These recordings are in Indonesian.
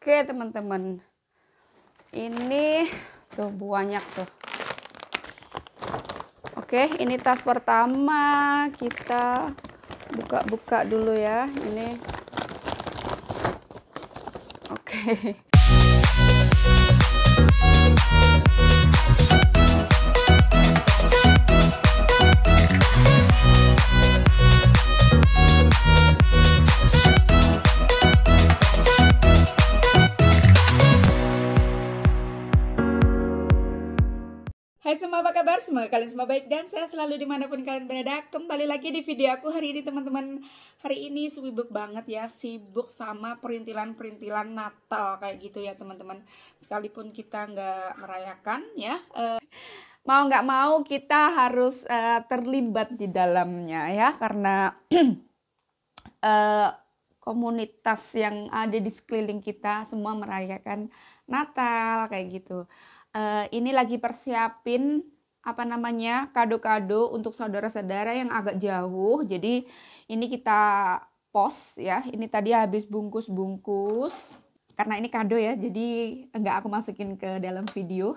Oke teman-teman ini tuh banyak tuh Oke ini tas pertama kita buka-buka dulu ya ini Oke semua apa kabar? Semoga kalian semua baik dan saya selalu dimanapun kalian berada Kembali lagi di video aku hari ini teman-teman Hari ini sibuk banget ya Sibuk sama perintilan-perintilan Natal kayak gitu ya teman-teman Sekalipun kita nggak merayakan ya uh, Mau nggak mau kita harus uh, terlibat di dalamnya ya Karena uh, komunitas yang ada di sekeliling kita semua merayakan Natal kayak gitu Eh, ini lagi persiapin apa namanya kado-kado untuk saudara-saudara yang agak jauh. Jadi ini kita pos ya. Ini tadi habis bungkus-bungkus karena ini kado ya. Jadi enggak aku masukin ke dalam video.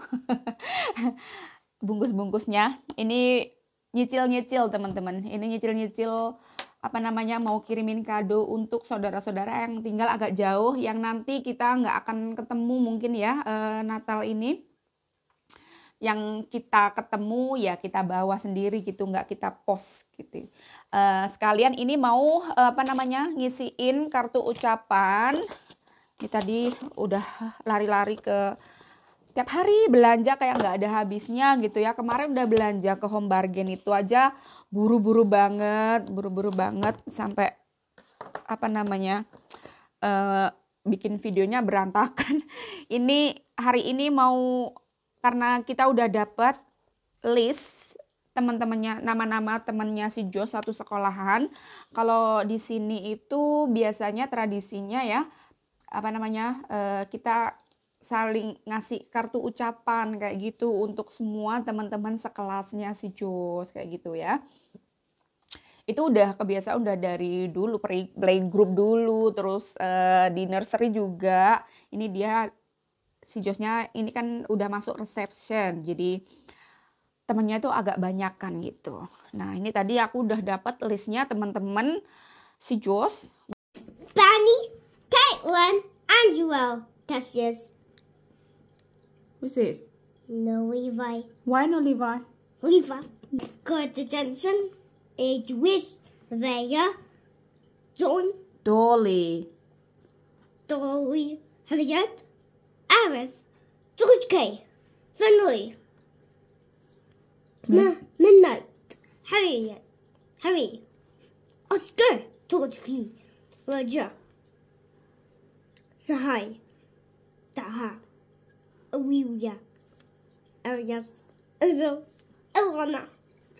Bungkus-bungkusnya ini nyicil-nyicil teman-teman. Ini nyicil-nyicil apa namanya mau kirimin kado untuk saudara-saudara yang tinggal agak jauh yang nanti kita nggak akan ketemu mungkin ya eh, Natal ini yang kita ketemu ya kita bawa sendiri gitu nggak kita post gitu uh, sekalian ini mau uh, apa namanya ngisiin kartu ucapan ini tadi udah lari-lari ke tiap hari belanja kayak nggak ada habisnya gitu ya kemarin udah belanja ke home bargain itu aja buru-buru banget buru-buru banget sampai apa namanya uh, bikin videonya berantakan ini hari ini mau karena kita udah dapat list teman-temannya nama-nama temannya si Jo satu sekolahan. Kalau di sini itu biasanya tradisinya ya apa namanya eh, kita saling ngasih kartu ucapan kayak gitu untuk semua teman-teman sekelasnya si Jo kayak gitu ya. Itu udah kebiasaan udah dari dulu playgroup dulu terus uh, di nursery juga. Ini dia si Josnya ini kan udah masuk reception jadi temennya itu agak banyak kan gitu nah ini tadi aku udah dapat listnya teman-teman si Jos Bunny Caitlin and Joel that's just who's this no Levi why no Levi Levi good attention age with Vega John Dolly Dolly Harriet أعرف تركي فنوي ما من نايت Harry, Oscar, George P, رجع سهاي تعها أويويا أرياس ألبو ألغنا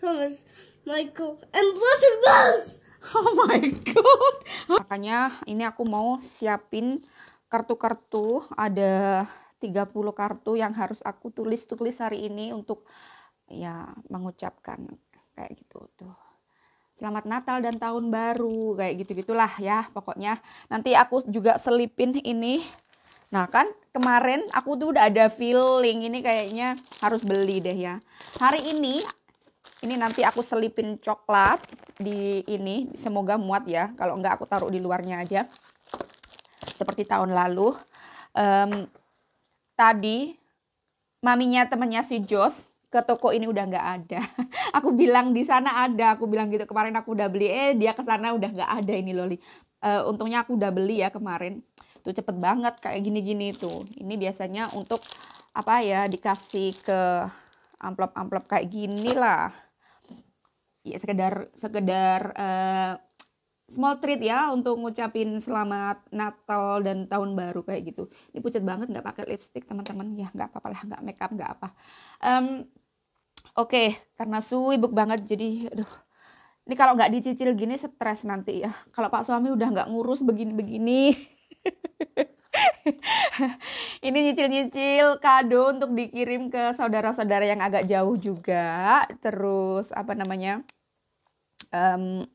توماس Michael and Blossom Rose. Oh my god. Makanya ini aku mau siapin kartu-kartu ada 30 kartu yang harus aku tulis-tulis hari ini untuk ya mengucapkan kayak gitu tuh. Selamat Natal dan tahun baru kayak gitu-gitulah ya pokoknya. Nanti aku juga selipin ini. Nah, kan kemarin aku tuh udah ada feeling ini kayaknya harus beli deh ya. Hari ini ini nanti aku selipin coklat di ini semoga muat ya. Kalau enggak aku taruh di luarnya aja seperti tahun lalu. Um, tadi maminya temennya si Jos ke toko ini udah nggak ada. aku bilang di sana ada, aku bilang gitu kemarin aku udah beli, eh dia ke sana udah nggak ada ini loli. Uh, untungnya aku udah beli ya kemarin. Tuh cepet banget kayak gini-gini tuh. Ini biasanya untuk apa ya dikasih ke amplop-amplop kayak gini lah. Ya sekedar sekedar uh, small treat ya untuk ngucapin selamat Natal dan tahun baru kayak gitu. Ini pucat banget nggak pakai lipstick teman-teman ya nggak apa-apa lah nggak makeup nggak apa. Um, Oke okay, karena suibuk banget jadi aduh ini kalau nggak dicicil gini stres nanti ya. Kalau Pak suami udah nggak ngurus begini-begini. ini nyicil-nyicil kado untuk dikirim ke saudara-saudara yang agak jauh juga. Terus apa namanya? Um,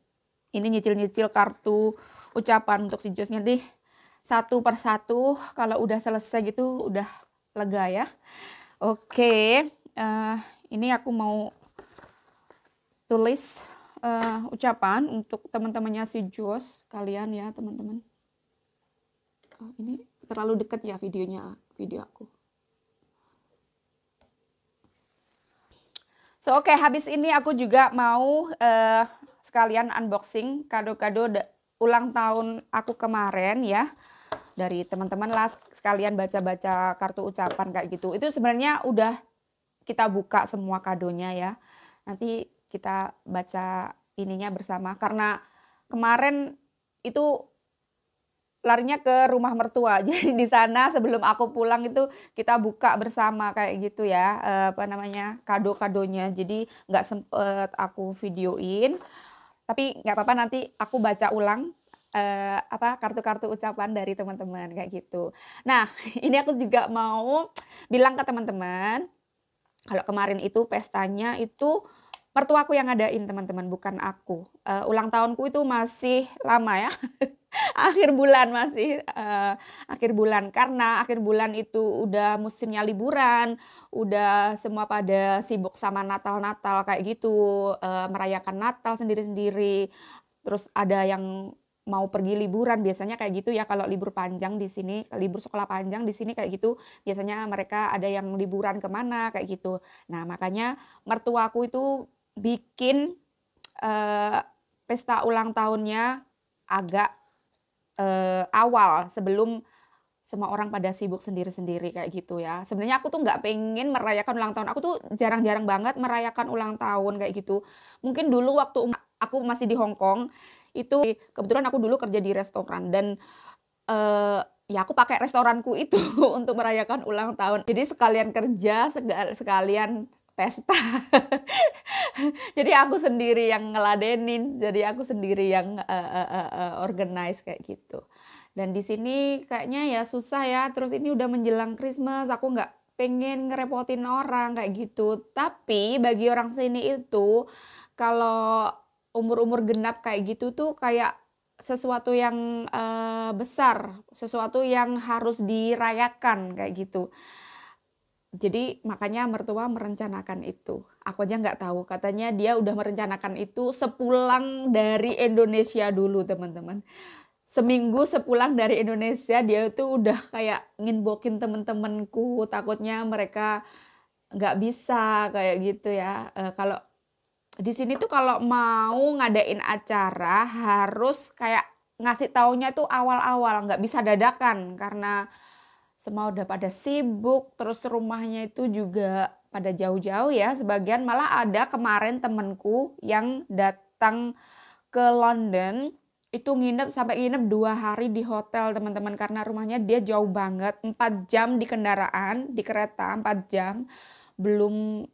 ini nyicil-nyicil kartu ucapan untuk si Jos nanti satu per satu kalau udah selesai gitu udah lega ya oke uh, ini aku mau tulis uh, ucapan untuk teman-temannya si Jos kalian ya teman-teman oh, ini terlalu dekat ya videonya video aku So oke, okay, habis ini aku juga mau uh, sekalian unboxing kado-kado ulang tahun aku kemarin ya. Dari teman-teman lah sekalian baca-baca kartu ucapan kayak gitu. Itu sebenarnya udah kita buka semua kadonya ya. Nanti kita baca ininya bersama karena kemarin itu larinya ke rumah mertua. Jadi di sana sebelum aku pulang itu kita buka bersama kayak gitu ya, eh, apa namanya kado-kadonya. Jadi nggak sempet aku videoin, tapi nggak apa-apa nanti aku baca ulang eh, apa kartu-kartu ucapan dari teman-teman kayak gitu. Nah ini aku juga mau bilang ke teman-teman kalau kemarin itu pestanya itu mertuaku yang ngadain teman-teman bukan aku. Uh, ulang tahunku itu masih lama ya. akhir bulan masih uh, akhir bulan karena akhir bulan itu udah musimnya liburan, udah semua pada sibuk sama Natal-Natal kayak gitu, uh, merayakan Natal sendiri-sendiri. Terus ada yang mau pergi liburan biasanya kayak gitu ya kalau libur panjang di sini libur sekolah panjang di sini kayak gitu biasanya mereka ada yang liburan kemana kayak gitu nah makanya mertuaku itu bikin uh, pesta ulang tahunnya agak uh, awal sebelum semua orang pada sibuk sendiri-sendiri kayak gitu ya. Sebenarnya aku tuh nggak pengen merayakan ulang tahun. Aku tuh jarang-jarang banget merayakan ulang tahun kayak gitu. Mungkin dulu waktu um, aku masih di Hong Kong itu kebetulan aku dulu kerja di restoran dan uh, ya aku pakai restoranku itu untuk merayakan ulang tahun. Jadi sekalian kerja, sekalian pesta. jadi aku sendiri yang ngeladenin, jadi aku sendiri yang uh, uh, uh, uh, organize kayak gitu. Dan di sini kayaknya ya susah ya, terus ini udah menjelang Christmas, aku nggak pengen ngerepotin orang kayak gitu. Tapi bagi orang sini itu kalau umur-umur genap kayak gitu tuh kayak sesuatu yang uh, besar, sesuatu yang harus dirayakan kayak gitu jadi makanya mertua merencanakan itu. Aku aja nggak tahu. Katanya dia udah merencanakan itu sepulang dari Indonesia dulu, teman-teman. Seminggu sepulang dari Indonesia dia itu udah kayak nginbokin temen-temenku. Takutnya mereka nggak bisa kayak gitu ya. E, kalau di sini tuh kalau mau ngadain acara harus kayak ngasih taunya tuh awal-awal, nggak bisa dadakan karena semua udah pada sibuk, terus rumahnya itu juga pada jauh-jauh ya. Sebagian malah ada kemarin temenku yang datang ke London itu nginep sampai nginep dua hari di hotel teman-teman karena rumahnya dia jauh banget empat jam di kendaraan di kereta empat jam belum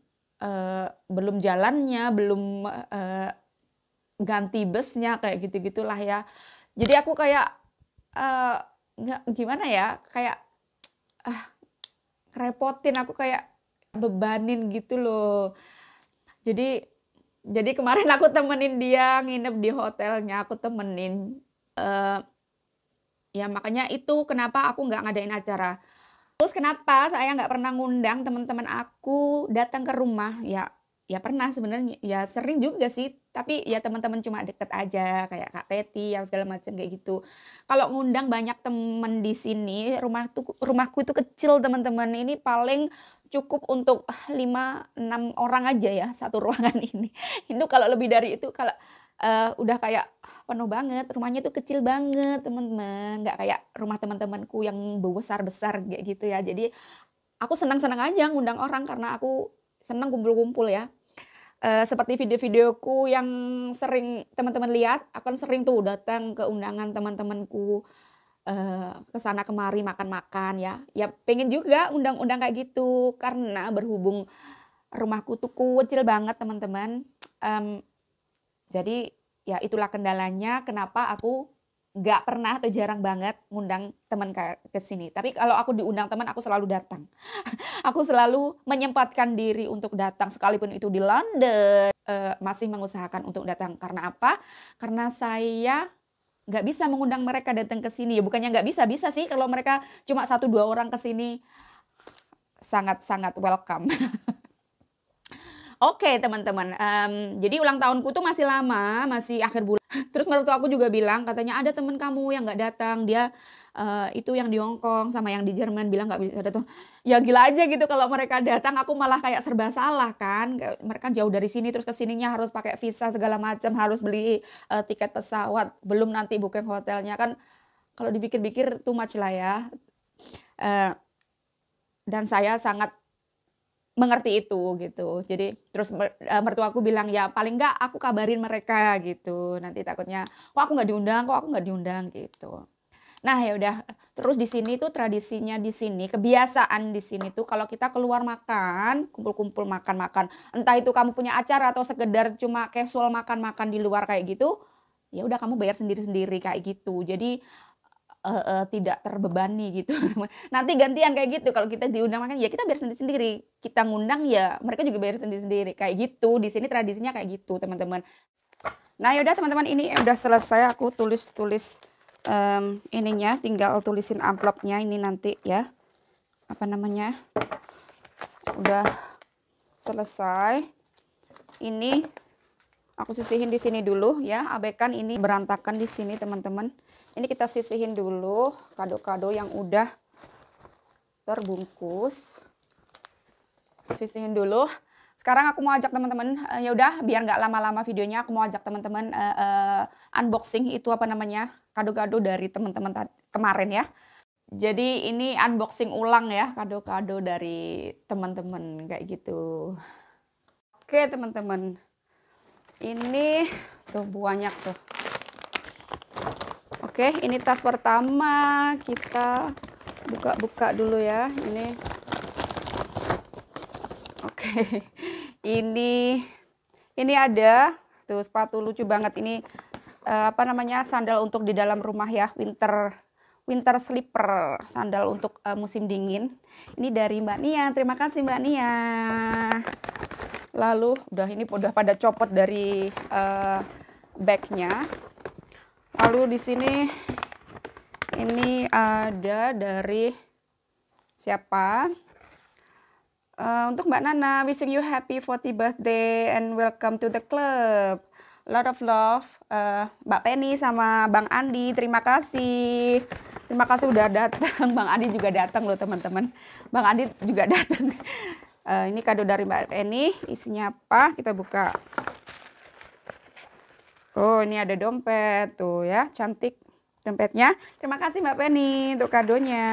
uh, belum jalannya belum uh, ganti busnya kayak gitu gitulah ya jadi aku kayak eh, nggak uh, gimana ya kayak ah repotin aku kayak bebanin gitu loh jadi jadi kemarin aku temenin dia nginep di hotelnya aku temenin uh, ya makanya itu kenapa aku nggak ngadain acara terus kenapa saya nggak pernah ngundang teman-teman aku datang ke rumah ya ya pernah sebenarnya ya sering juga sih tapi ya teman-teman cuma deket aja kayak Kak Teti yang segala macam kayak gitu. Kalau ngundang banyak temen di sini, rumah tuh rumahku itu kecil teman-teman. Ini paling cukup untuk eh, lima enam orang aja ya satu ruangan ini. Itu kalau lebih dari itu kalau uh, udah kayak penuh banget, rumahnya tuh kecil banget, teman-teman. nggak kayak rumah teman-temanku yang besar-besar kayak gitu ya. Jadi aku senang-senang aja ngundang orang karena aku senang kumpul-kumpul ya Eh, seperti video-videoku yang sering teman-teman lihat, akan sering tuh datang ke undangan teman-temanku uh, ke sana kemari makan-makan ya. Ya pengen juga undang-undang kayak gitu karena berhubung rumahku tuh kecil banget teman-teman. Um, jadi ya itulah kendalanya kenapa aku nggak pernah atau jarang banget ngundang teman ke, ke sini. Tapi kalau aku diundang teman, aku selalu datang. aku selalu menyempatkan diri untuk datang, sekalipun itu di London, E, masih mengusahakan untuk datang. Karena apa? Karena saya nggak bisa mengundang mereka datang ke sini. Ya bukannya nggak bisa, bisa sih kalau mereka cuma satu dua orang ke sini sangat-sangat welcome. Oke okay, teman-teman, um, jadi ulang tahunku tuh masih lama, masih akhir bulan. Terus menurut aku juga bilang katanya ada teman kamu yang nggak datang, dia uh, itu yang di Hong Kong sama yang di Jerman bilang nggak bisa datang. Ya gila aja gitu kalau mereka datang, aku malah kayak serba salah kan. Mereka jauh dari sini terus kesininya harus pakai visa segala macam, harus beli uh, tiket pesawat, belum nanti booking hotelnya kan. Kalau dipikir-pikir too much lah ya. Uh, dan saya sangat mengerti itu gitu. Jadi terus eh, mertuaku bilang ya paling enggak aku kabarin mereka gitu. Nanti takutnya kok aku nggak diundang, kok aku nggak diundang gitu. Nah ya udah terus di sini tuh tradisinya di sini kebiasaan di sini tuh kalau kita keluar makan kumpul-kumpul makan-makan entah itu kamu punya acara atau sekedar cuma casual makan-makan di luar kayak gitu ya udah kamu bayar sendiri-sendiri kayak gitu jadi uh, uh, tidak terbebani gitu. Nanti gantian kayak gitu kalau kita diundang makan ya kita biar sendiri-sendiri. Kita ngundang ya mereka juga biar sendiri-sendiri kayak gitu. Di sini tradisinya kayak gitu, teman-teman. Nah, yaudah teman-teman ini udah selesai aku tulis-tulis um, ininya, tinggal tulisin amplopnya ini nanti ya. Apa namanya? Udah selesai. Ini aku sisihin di sini dulu ya, abaikan ini berantakan di sini, teman-teman ini kita sisihin dulu kado-kado yang udah terbungkus sisihin dulu sekarang aku mau ajak teman-teman eh, ya udah biar nggak lama-lama videonya aku mau ajak teman-teman uh, uh, unboxing itu apa namanya kado-kado dari teman-teman kemarin ya jadi ini unboxing ulang ya kado-kado dari teman-teman kayak gitu oke teman-teman ini tuh banyak tuh Oke, ini tas pertama kita buka-buka dulu ya. Ini Oke. Ini ini ada tuh sepatu lucu banget ini uh, apa namanya? sandal untuk di dalam rumah ya, winter winter slipper, sandal untuk uh, musim dingin. Ini dari Mbak Nia. Terima kasih Mbak Nia. Lalu udah ini udah pada copot dari uh, bagnya lalu di sini ini ada dari siapa uh, untuk Mbak Nana wishing you happy 40 birthday and welcome to the club lot of love uh, Mbak Penny sama Bang Andi terima kasih terima kasih udah datang Bang Andi juga datang loh teman-teman Bang Andi juga datang uh, ini kado dari Mbak Penny isinya apa kita buka Oh, ini ada dompet tuh ya, cantik dompetnya. Terima kasih Mbak Penny untuk kadonya.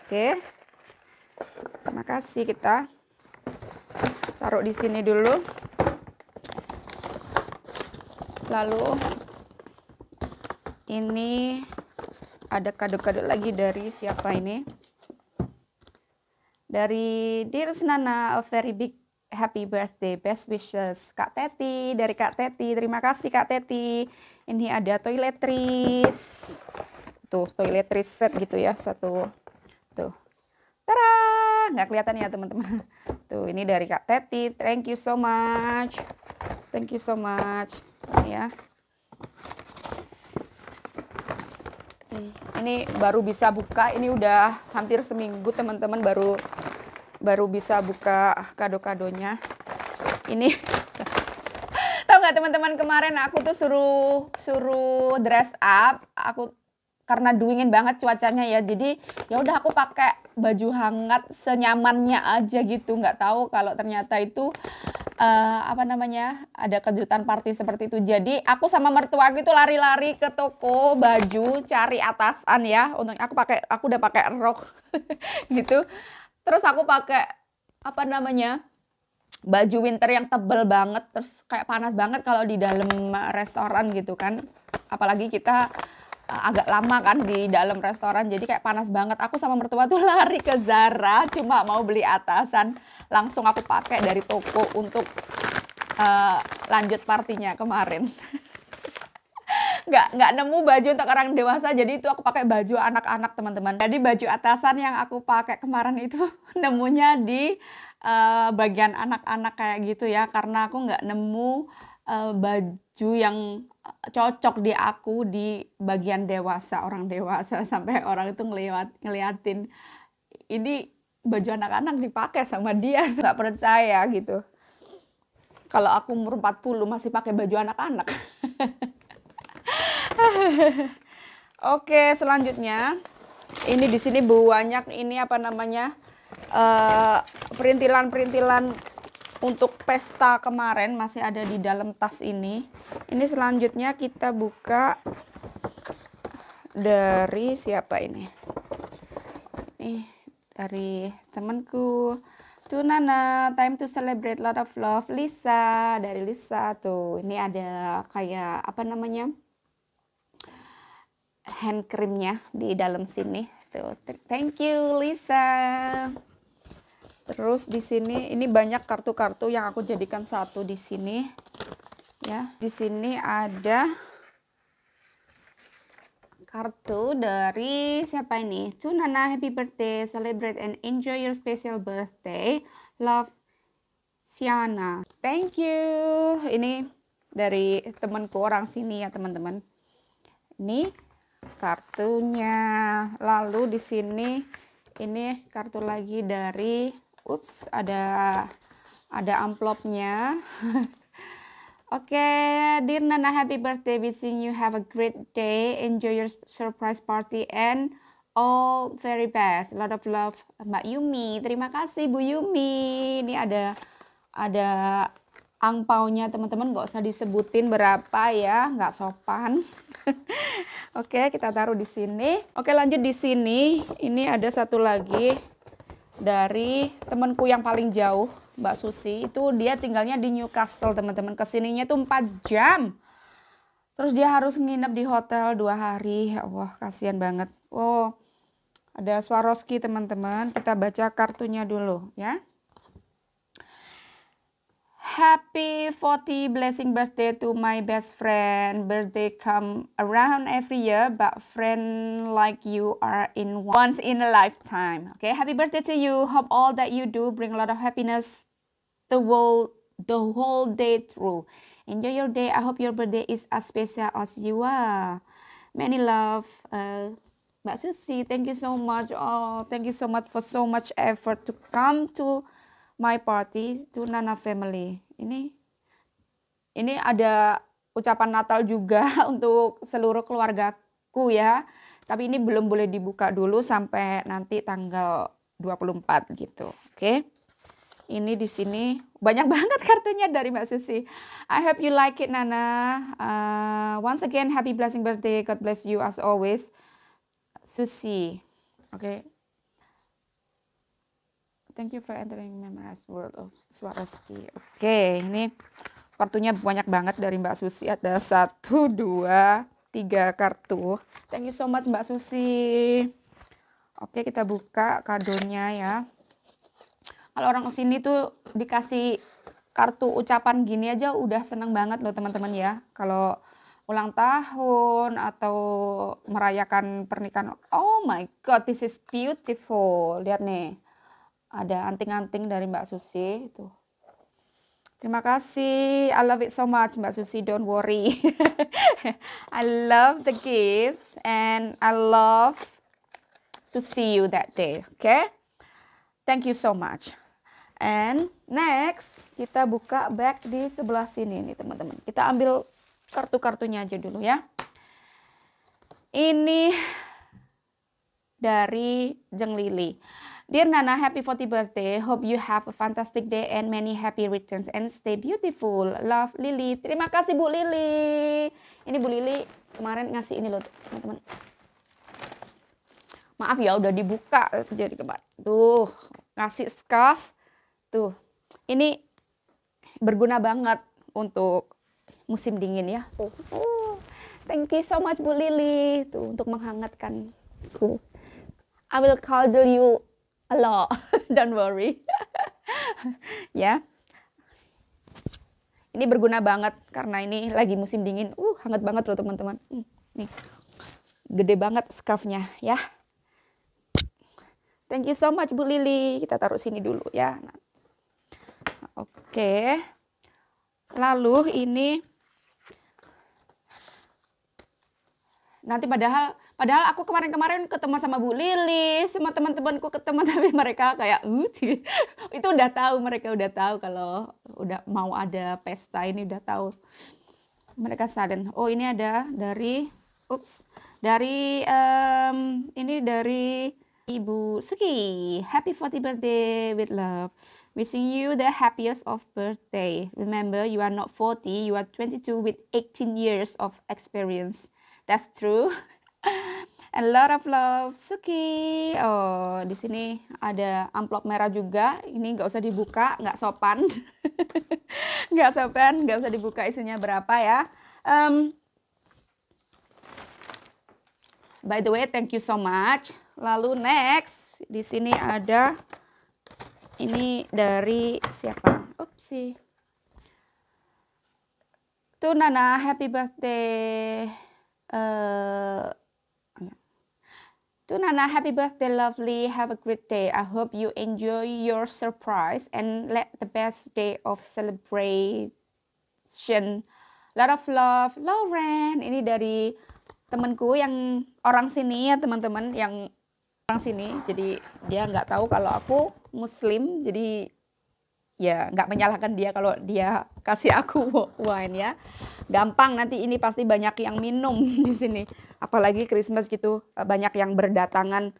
Oke. Terima kasih kita taruh di sini dulu. Lalu ini ada kado-kado lagi dari siapa ini? Dari Dear Nana, a very big happy birthday, best wishes Kak Teti dari Kak Teti. Terima kasih Kak Teti. Ini ada toiletries. Tuh, toiletries set gitu ya, satu. Tuh. Tara, nggak kelihatan ya teman-teman. Tuh, ini dari Kak Teti. Thank you so much. Thank you so much. Ini ya. Ini baru bisa buka, ini udah hampir seminggu teman-teman baru baru bisa buka kado-kadonya ini tau nggak teman-teman kemarin aku tuh suruh suruh dress up aku karena dingin banget cuacanya ya jadi ya udah aku pakai baju hangat senyamannya aja gitu nggak tahu kalau ternyata itu uh, apa namanya ada kejutan party seperti itu jadi aku sama mertua gitu lari-lari ke toko baju cari atasan ya untuk aku pakai aku udah pakai rok gitu terus aku pakai apa namanya baju winter yang tebel banget terus kayak panas banget kalau di dalam eh, restoran gitu kan apalagi kita eh, agak lama kan di dalam restoran jadi kayak panas banget aku sama mertua tuh lari ke Zara cuma mau beli atasan langsung aku pakai dari toko untuk uh, lanjut partinya kemarin nggak nggak nemu baju untuk orang dewasa jadi itu aku pakai baju anak-anak teman-teman jadi baju atasan yang aku pakai kemarin itu nemunya di uh, bagian anak-anak kayak gitu ya karena aku nggak nemu uh, baju yang eh, cocok di aku di bagian dewasa orang dewasa sampai orang itu ngeliat ngeliatin ini baju anak-anak dipakai sama dia nggak percaya gitu kalau aku umur 40 masih pakai baju anak-anak Oke, selanjutnya ini di sini banyak ini apa namanya? Eh, perintilan-perintilan uh, untuk pesta kemarin masih ada di dalam tas ini. Ini selanjutnya kita buka dari siapa ini? Ini dari temanku. To Nana, time to celebrate lot of love. Lisa, dari Lisa tuh. Ini ada kayak apa namanya? hand creamnya di dalam sini tuh thank you Lisa terus di sini ini banyak kartu-kartu yang aku jadikan satu di sini ya di sini ada kartu dari siapa ini to Nana happy birthday celebrate and enjoy your special birthday love Siana thank you ini dari temanku orang sini ya teman-teman ini kartunya. Lalu di sini ini kartu lagi dari ups ada ada amplopnya. Oke, okay, dear Nana, happy birthday. Wishing you have a great day. Enjoy your surprise party and all very best. A lot of love, Mbak Yumi. Terima kasih Bu Yumi. Ini ada ada angpaunya teman-teman nggak usah disebutin berapa ya nggak sopan oke kita taruh di sini oke lanjut di sini ini ada satu lagi dari temanku yang paling jauh Mbak Susi itu dia tinggalnya di Newcastle teman-teman kesininya tuh 4 jam terus dia harus nginep di hotel dua hari wah ya kasihan banget oh ada Swarovski teman-teman kita baca kartunya dulu ya Happy 40 blessing birthday to my best friend. Birthday come around every year, but friend like you are in once in a lifetime. Okay, happy birthday to you. Hope all that you do bring a lot of happiness the world the whole day through. Enjoy your day. I hope your birthday is as special as you are. Many love. Uh, Mbak Susi, thank you so much. Oh, thank you so much for so much effort to come to my party to Nana family. Ini ini ada ucapan Natal juga untuk seluruh keluargaku ya. Tapi ini belum boleh dibuka dulu sampai nanti tanggal 24 gitu. Oke. Okay? Ini di sini banyak banget kartunya dari Mbak Susi. I hope you like it Nana. Uh, once again happy blessing birthday. God bless you as always. Susi. Oke. Okay. Thank you for entering Memorized World of Swarovski. Oke, okay, ini kartunya banyak banget dari Mbak Susi. Ada satu, dua, tiga kartu. Thank you so much Mbak Susi. Oke, okay, kita buka kadonya ya. Kalau orang sini tuh dikasih kartu ucapan gini aja udah seneng banget loh teman-teman ya. Kalau ulang tahun atau merayakan pernikahan. Oh my god, this is beautiful. Lihat nih ada anting-anting dari Mbak Susi itu. Terima kasih. I love it so much Mbak Susi, don't worry. I love the gifts and I love to see you that day, okay? Thank you so much. And next, kita buka bag di sebelah sini nih teman-teman. Kita ambil kartu-kartunya aja dulu ya. Ini dari Jeng Lili. Dear Nana, happy 40 birthday. Hope you have a fantastic day and many happy returns and stay beautiful. Love, Lily. Terima kasih Bu Lily. Ini Bu Lily kemarin ngasih ini loh, teman-teman. Maaf ya, udah dibuka jadi kemarin. Tuh, ngasih scarf. Tuh, ini berguna banget untuk musim dingin ya. Tuh. thank you so much Bu Lily. Tuh, untuk menghangatkan. Tuh. I will call you a lot. Don't worry. ya. Ini berguna banget karena ini lagi musim dingin. Uh, hangat banget loh teman-teman. Hmm, nih. Gede banget scarfnya ya. Thank you so much Bu Lili. Kita taruh sini dulu ya. Nah. Oke. Lalu ini nanti padahal Padahal aku kemarin-kemarin ketemu sama Bu Lili sama teman-temanku ketemu tapi mereka kayak uh, itu udah tahu mereka udah tahu kalau udah mau ada pesta ini udah tahu. Mereka salin. oh ini ada dari ups, dari um, ini dari Ibu Suki. Happy 40 th birthday with love. Wishing you the happiest of birthday. Remember, you are not 40, you are 22 with 18 years of experience. That's true. A lot of love, Suki. Oh, di sini ada amplop merah juga. Ini nggak usah dibuka, nggak sopan. nggak sopan, nggak usah dibuka isinya berapa ya. Um, by the way, thank you so much. Lalu next, di sini ada ini dari siapa? Upsi. Tuh Nana, happy birthday. Uh, To Nana, happy birthday, lovely. Have a great day. I hope you enjoy your surprise and let the best day of celebration. Lot of love, Lauren. Ini dari temanku yang orang sini ya teman-teman yang orang sini. Jadi dia nggak tahu kalau aku Muslim. Jadi ya nggak menyalahkan dia kalau dia kasih aku wine ya gampang nanti ini pasti banyak yang minum di sini apalagi Christmas gitu eh, banyak yang berdatangan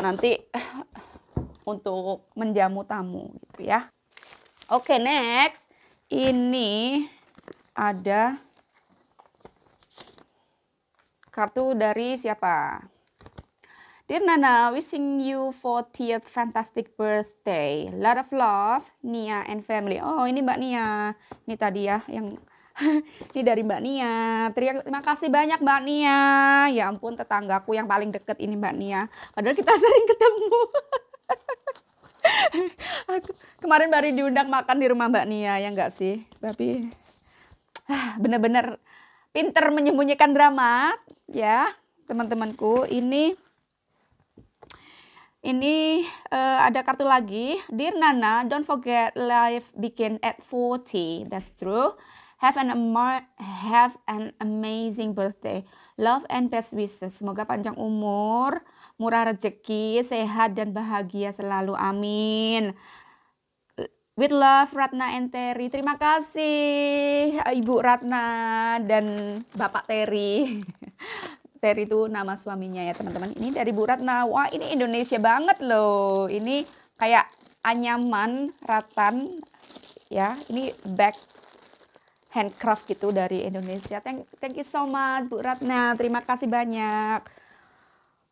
nanti untuk menjamu tamu gitu ya oke next ini ada kartu dari siapa Dear Nana, wishing you 40th fantastic birthday. Lot of love, Nia and family. Oh, ini Mbak Nia. Ini tadi ya yang ini dari Mbak Nia. Terima kasih banyak Mbak Nia. Ya ampun tetanggaku yang paling deket ini Mbak Nia. Padahal kita sering ketemu. Aku kemarin baru diundang makan di rumah Mbak Nia ya enggak sih? Tapi ah, benar-benar pinter menyembunyikan drama ya teman-temanku. Ini ini uh, ada kartu lagi. Dear Nana, don't forget life begin at 40. That's true. Have an have an amazing birthday. Love and best wishes. Semoga panjang umur, murah rezeki, sehat dan bahagia selalu. Amin. With love Ratna and Terry. Terima kasih Ibu Ratna dan Bapak Terry. Ter itu nama suaminya ya teman-teman. Ini dari Bu Ratna. Wah ini Indonesia banget loh. Ini kayak anyaman ratan ya. Ini bag handcraft gitu dari Indonesia. Thank, thank you so much Bu Ratna. Terima kasih banyak.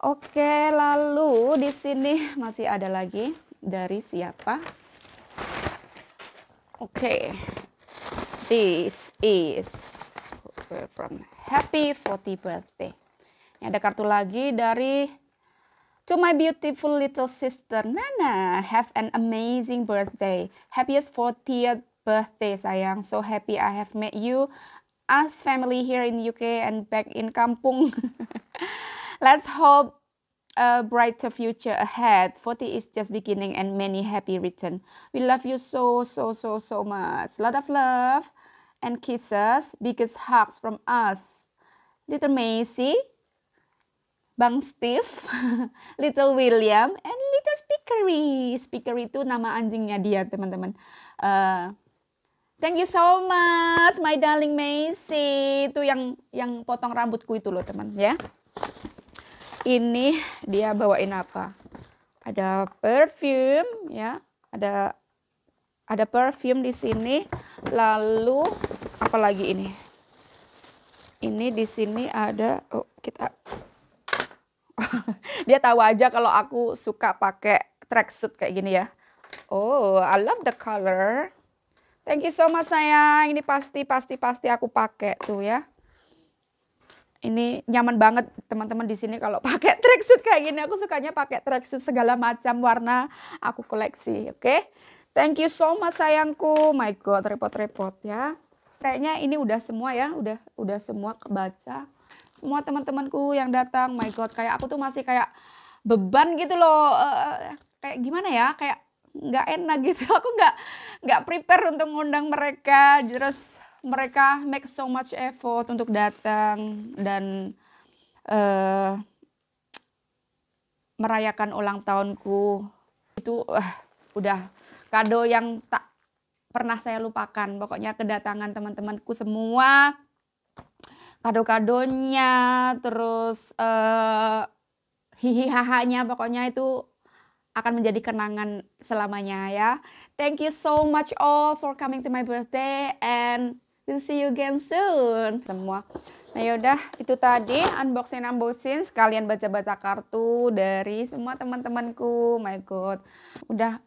Oke lalu di sini masih ada lagi dari siapa? Oke. This is from Happy 40 birthday. Ini ada kartu lagi dari To my beautiful little sister Nana, have an amazing birthday. Happiest 40th birthday sayang. So happy I have met you as family here in UK and back in kampung. Let's hope a brighter future ahead. 40 is just beginning and many happy return. We love you so, so, so, so much. Lot of love and kisses. Biggest hugs from us. Little Maisie. Bang Steve, Little William, and Little Speakery. Speakery itu nama anjingnya dia, teman-teman. Uh, thank you so much, my darling Macy. Itu yang yang potong rambutku itu loh, teman. Ya. Ini dia bawain apa? Ada perfume, ya. Ada ada perfume di sini. Lalu apa lagi ini? Ini di sini ada. Oh, kita dia tahu aja kalau aku suka pakai tracksuit kayak gini ya. Oh, I love the color. Thank you so much sayang. Ini pasti pasti pasti aku pakai tuh ya. Ini nyaman banget teman-teman di sini kalau pakai tracksuit kayak gini. Aku sukanya pakai tracksuit segala macam warna aku koleksi, oke? Okay? Thank you so much sayangku. My god, repot-repot ya. Kayaknya ini udah semua ya, udah udah semua kebaca semua teman-temanku yang datang my god kayak aku tuh masih kayak beban gitu loh uh, kayak gimana ya kayak nggak enak gitu aku nggak nggak prepare untuk mengundang mereka terus mereka make so much effort untuk datang dan uh, merayakan ulang tahunku itu uh, udah kado yang tak pernah saya lupakan pokoknya kedatangan teman-temanku semua kado-kadonya, terus uh, eh, hihi hahanya pokoknya itu akan menjadi kenangan selamanya ya. Thank you so much all for coming to my birthday and we'll see you again soon. Semua. Nah yaudah itu tadi unboxing unboxing sekalian baca-baca kartu dari semua teman-temanku. My god. Udah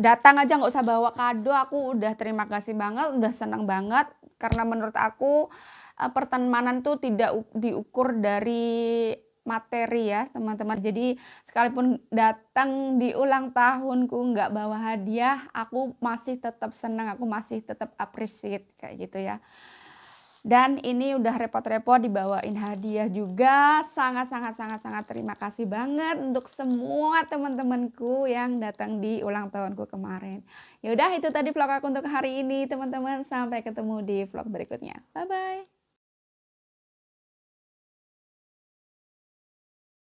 datang aja nggak usah bawa kado aku udah terima kasih banget udah senang banget karena menurut aku Eh, pertemanan tuh tidak diukur dari materi ya teman-teman jadi sekalipun datang di ulang tahunku nggak bawa hadiah aku masih tetap senang aku masih tetap appreciate kayak gitu ya dan ini udah repot-repot dibawain hadiah juga. Sangat-sangat sangat-sangat terima kasih banget untuk semua teman-temanku yang datang di ulang tahunku kemarin. Yaudah itu tadi vlog aku untuk hari ini teman-teman. Sampai ketemu di vlog berikutnya. Bye-bye.